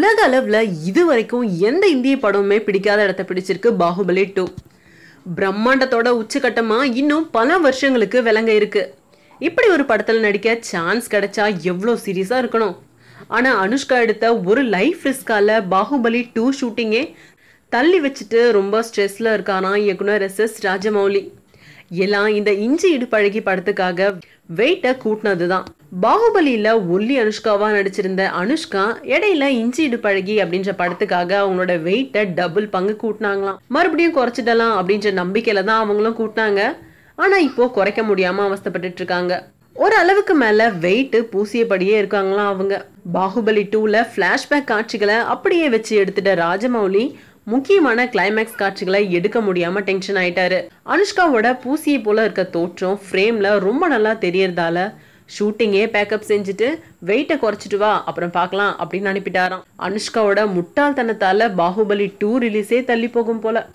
உலக அளவில் இது வரைக்கும் எந்த இந்திய படமுமே பிடிக்காத இடத்த பிடிச்சிருக்கு பாகுபலி டூ பிரம்மாண்டத்தோட உச்சகட்டமாக இன்னும் பல வருஷங்களுக்கு விளங்க இருக்கு இப்படி ஒரு படத்தில் நடிக்க சான்ஸ் கிடைச்சா எவ்வளோ சீரியஸாக இருக்கணும் ஆனால் அனுஷ்கா எடுத்த ஒரு லைஃப் ரிஸ்கால பாகுபலி டூ ஷூட்டிங்கே தள்ளி வச்சுட்டு ரொம்ப ஸ்ட்ரெஸ்ஸில் இருக்கானா இயக்குனர் எஸ் எஸ் ராஜமௌலி எல்லாம் இந்த இஞ்சி இடுப்பழகி படத்துக்காக வெயிட்டை கூட்டினது தான் பாகுபலியில் ஒல்லி அனுஷ்காவாக நடிச்சிருந்த அனுஷ்கா இடையில இஞ்சி இடுப்பழகி அப்படின்ற படத்துக்காக அவங்களோட வெயிட்டை டபுள் பங்கு கூட்டினாங்களாம் மறுபடியும் குறைச்சிடலாம் அப்படின்ற நம்பிக்கையில தான் அவங்களும் கூட்டினாங்க ஆனால் இப்போ குறைக்க முடியாமல் அவஸ்தப்பட்டுட்டு இருக்காங்க ஒரு அளவுக்கு மேலே வெயிட்டு பூசியபடியே இருக்காங்களாம் அவங்க பாகுபலி டூவில் ஃப்ளாஷ்பேக் காட்சிகளை அப்படியே வச்சு எடுத்துட்ட ராஜமௌலி முக்கியமான கிளைமேக்ஸ் காட்சிகளை எடுக்க முடியாம டென்ஷன் ஆயிட்டாரு அனுஷ்காவோட பூசியை போல இருக்க தோற்றம் ஃப்ரேம்ல ரொம்ப நல்லா தெரியறதால ஷூட்டிங்கே பேக்கப் செஞ்சுட்டு வெயிட்டை குறைச்சிட்டு வா அப்புறம் பார்க்கலாம் அப்படின்னு அனுப்பிட்டாராம் அனுஷ்காவோட முட்டாள்தனத்தால பாகுபலி டூ ரிலீஸே தள்ளி போகும் போல